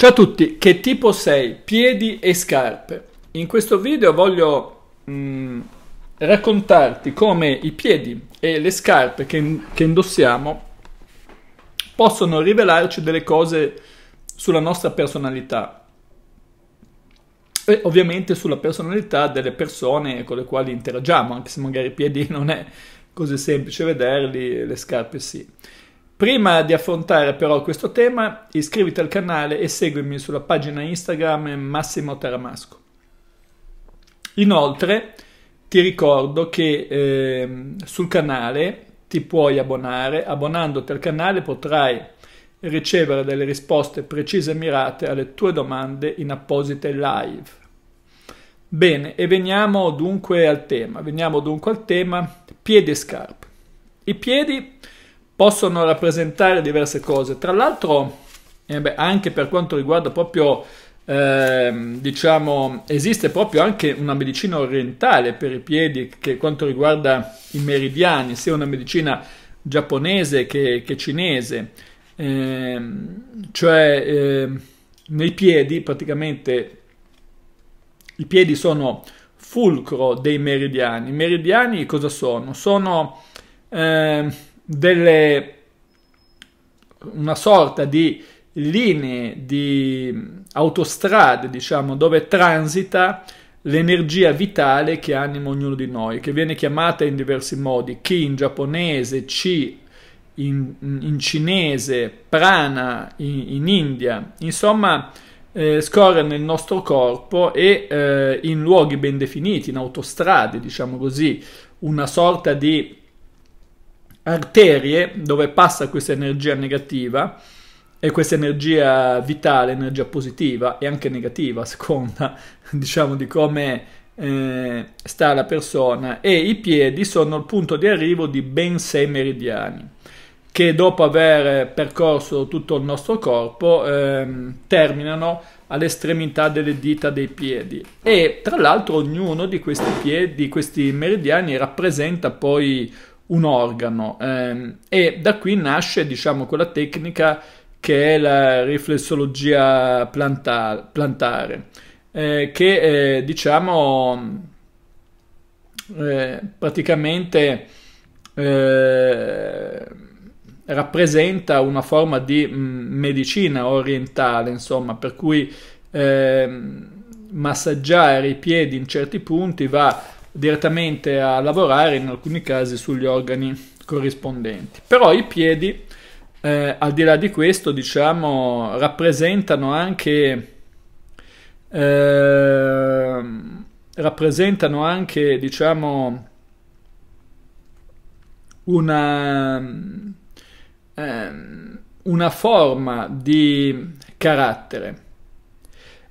Ciao a tutti, che tipo sei? Piedi e scarpe. In questo video voglio mh, mm, raccontarti come i piedi e le scarpe che, che, indossiamo possono rivelarci delle cose sulla nostra personalità e ovviamente sulla personalità delle persone con le quali interagiamo, anche se magari i piedi non è così semplice vederli, le scarpe sì. Prima di affrontare però questo tema, iscriviti al canale e seguimi sulla pagina Instagram Massimo Taramasco. Inoltre ti ricordo che eh, sul canale ti puoi abbonare, abbonandoti al canale potrai ricevere delle risposte precise e mirate alle tue domande in apposite live. Bene, e veniamo dunque al tema, veniamo dunque al tema piedi e scarpe. I piedi possono rappresentare diverse cose. Tra l'altro, eh beh, anche per quanto riguarda proprio, eh, diciamo, esiste proprio anche una medicina orientale per i piedi che quanto riguarda i meridiani, sia una medicina giapponese che, che cinese. Eh, cioè, ehm, nei piedi praticamente i piedi sono fulcro dei meridiani. I meridiani cosa sono? Sono... Eh, delle, una sorta di linee di autostrade, diciamo, dove transita l'energia vitale che anima ognuno di noi, che viene chiamata in diversi modi, chi in giapponese, Chi in, in cinese, Prana in, in India, insomma eh, scorre nel nostro corpo e eh, in luoghi ben definiti, in autostrade, diciamo così, una sorta di arterie dove passa questa energia negativa e questa energia vitale, energia positiva e anche negativa a seconda diciamo di come eh, sta la persona e i piedi sono il punto di arrivo di ben sei meridiani che dopo aver percorso tutto il nostro corpo eh, terminano all'estremità delle dita dei piedi e tra l'altro ognuno di questi, piedi, di questi meridiani rappresenta poi un organo ehm, e da qui nasce diciamo quella tecnica che è la riflessologia plantar- plantare eh, che eh, diciamo eh, praticamente eh, rappresenta una forma di mh, mm, medicina orientale insomma per cui ehm, massaggiare i piedi in certi punti va direttamente a lavorare in alcuni casi sugli organi corrispondenti. Però i piedi, eh, al di là di questo, diciamo, rappresentano anche, eh, rappresentano anche diciamo, una, eh, una forma di carattere.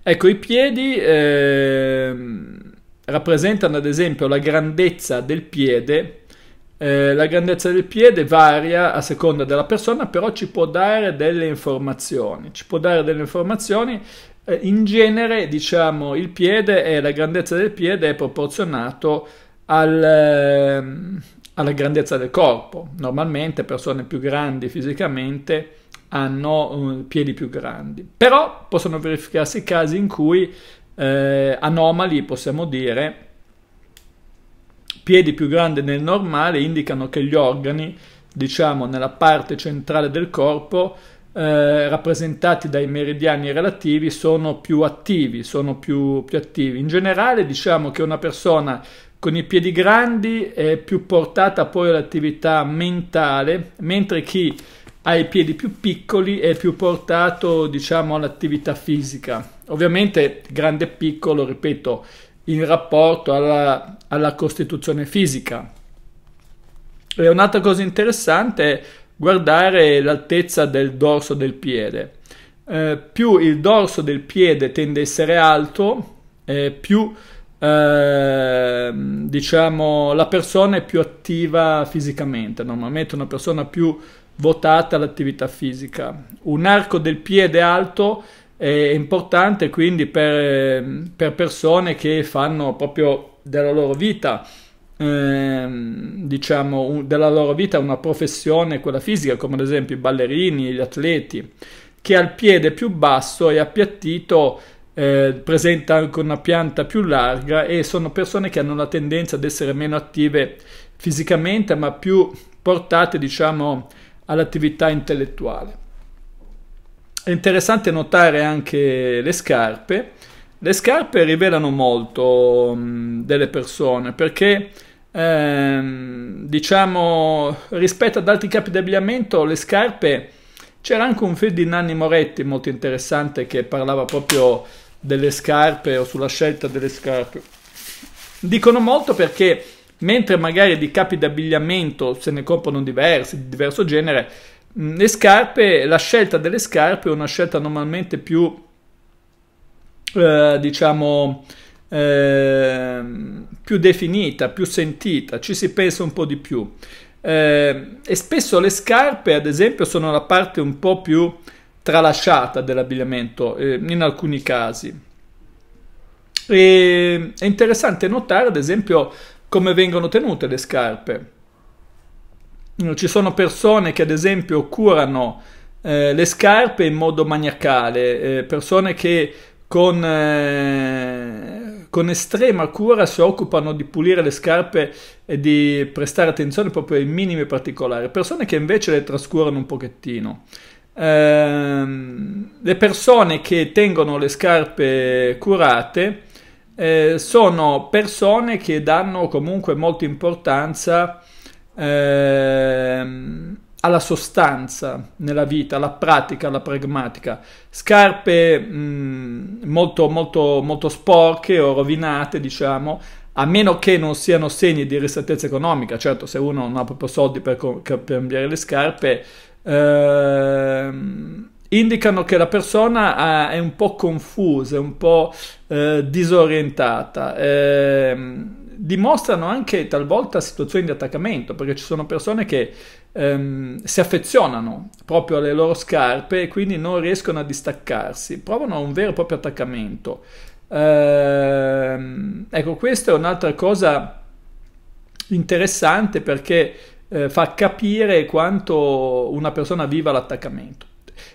Ecco, i piedi ehm, rappresentano ad esempio la grandezza del piede. Eh, la grandezza del piede varia a seconda della persona, però ci può dare delle informazioni. Ci può dare delle informazioni. Eh, in genere, diciamo, il piede e la grandezza del piede è proporzionato al, eh, alla grandezza del corpo. Normalmente persone più grandi fisicamente hanno eh, piedi più grandi. Però possono verificarsi casi in cui eh, anomali, possiamo dire, piedi più grandi del normale indicano che gli organi, diciamo, nella parte centrale del corpo, eh, rappresentati dai meridiani relativi sono più attivi, sono più, più attivi. In generale diciamo che una persona con i piedi grandi è più portata poi all'attività mentale, mentre chi ha i piedi più piccoli è più portato diciamo all'attività fisica. Ovviamente grande e piccolo, ripeto, in rapporto alla, alla costituzione fisica. E un'altra cosa interessante è guardare l'altezza del dorso del piede. Eh, più il dorso del piede tende a essere alto, eh, più eh, diciamo la persona è più attiva fisicamente. Normalmente una persona più votata all'attività fisica. Un arco del piede alto è importante quindi per, per persone che fanno proprio della loro vita ehm, diciamo, della loro vita una professione, quella fisica, come ad esempio i ballerini, gli atleti, che al piede più basso e appiattito eh, presenta anche una pianta più larga e sono persone che hanno la tendenza ad essere meno attive fisicamente, ma più portate, diciamo, all'attività intellettuale. È interessante notare anche le scarpe. Le scarpe rivelano molto mh, mm, delle persone perché ehm, diciamo rispetto ad altri capi di abbigliamento le scarpe c'era anche un film di Nanni Moretti molto interessante che parlava proprio delle scarpe o sulla scelta delle scarpe. Dicono molto perché mentre magari di capi d'abbigliamento se ne comprano diversi di diverso genere Mm, le scarpe, la scelta delle scarpe è una scelta normalmente più, eh, diciamo, eh, più definita, più sentita, ci si pensa un po' di più. Eh, e spesso le scarpe, ad esempio, sono la parte un po' più tralasciata dell'abbigliamento, eh, in alcuni casi. E, è interessante notare, ad esempio, come vengono tenute le scarpe. Mm, ci sono persone che ad esempio curano eh, le scarpe in modo maniacale, eh, persone che con, eh, con, estrema cura si occupano di pulire le scarpe e di prestare attenzione proprio ai minimi particolari, persone che invece le trascurano un pochettino. Ehm, le persone che tengono le scarpe curate eh, sono persone che danno comunque molta importanza ehm, alla sostanza nella vita, alla pratica, alla pragmatica. Scarpe mh, mm, molto, molto, molto sporche o rovinate, diciamo, a meno che non siano segni di ristrettezza economica. Certo, se uno non ha proprio soldi per, per cambiare le scarpe, ehm, indicano che la persona ha, eh, è un po' confusa, un po' eh, disorientata. Ehm, dimostrano anche talvolta situazioni di attaccamento, perché ci sono persone che ehm, si affezionano proprio alle loro scarpe e quindi non riescono a distaccarsi, provano un vero e proprio attaccamento. Ehm, ecco, questa è un'altra cosa interessante perché eh, fa capire quanto una persona viva l'attaccamento.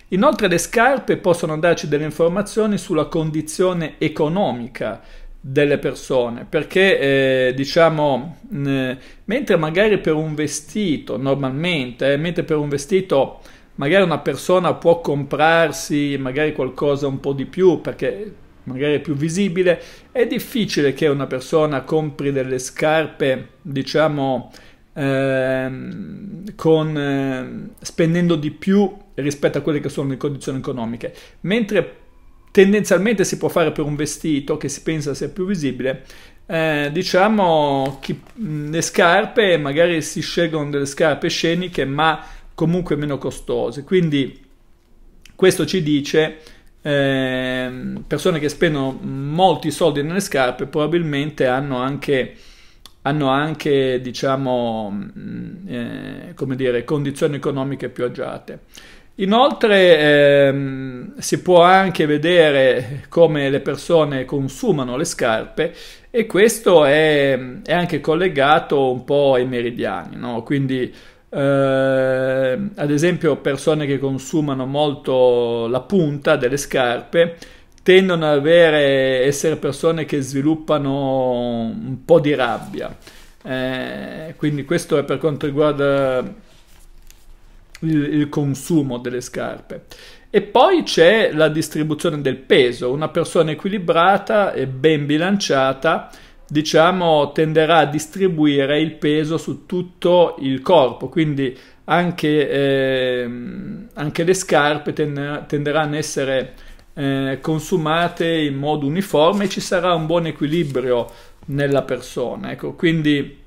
Inoltre le scarpe possono darci delle informazioni sulla condizione economica delle persone perché eh, diciamo mh, mentre magari per un vestito normalmente eh, mentre per un vestito magari una persona può comprarsi magari qualcosa un po' di più perché magari è più visibile è difficile che una persona compri delle scarpe diciamo ehm, eh, con, spendendo di più rispetto a quelle che sono le condizioni economiche mentre tendenzialmente si può fare per un vestito che si pensa sia più visibile. Eh, diciamo che le scarpe, magari si scelgono delle scarpe sceniche, ma comunque meno costose. Quindi questo ci dice eh, persone che spendono molti soldi nelle scarpe probabilmente hanno anche hanno anche diciamo eh, come dire condizioni economiche più agiate. Inoltre ehm, si può anche vedere come le persone consumano le scarpe e questo è, è anche collegato un po' ai meridiani, no? quindi ehm, ad esempio persone che consumano molto la punta delle scarpe tendono ad avere, essere persone che sviluppano un po' di rabbia, eh, quindi questo è per quanto riguarda il, il consumo delle scarpe. E poi c'è la distribuzione del peso, una persona equilibrata e ben bilanciata diciamo tenderà a distribuire il peso su tutto il corpo, quindi anche, eh, anche le scarpe tenderanno a essere eh, consumate in modo uniforme e ci sarà un buon equilibrio nella persona. Ecco, quindi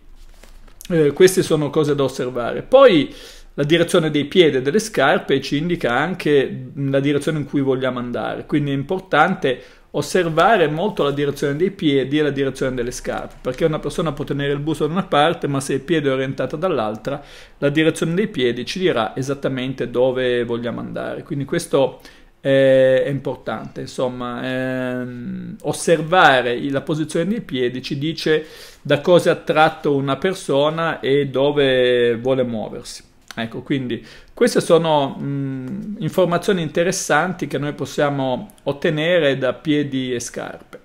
eh, queste sono cose da osservare. Poi la direzione dei piedi e delle scarpe ci indica anche la direzione in cui vogliamo andare, quindi è importante osservare molto la direzione dei piedi e la direzione delle scarpe, perché una persona può tenere il busto da una parte, ma se il piede è orientato dall'altra, la direzione dei piedi ci dirà esattamente dove vogliamo andare. Quindi questo è importante, insomma, ehm, osservare la posizione dei piedi ci dice da cosa è attratto una persona e dove vuole muoversi. Ecco, quindi queste sono mh, informazioni interessanti che noi possiamo ottenere da piedi e scarpe.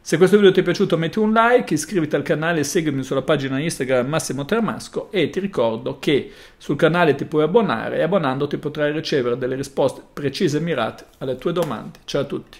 Se questo video ti è piaciuto metti un like, iscriviti al canale e seguimi sulla pagina Instagram Massimo Tramasco e ti ricordo che sul canale ti puoi abbonare e abbonandoti potrai ricevere delle risposte precise e mirate alle tue domande. Ciao a tutti!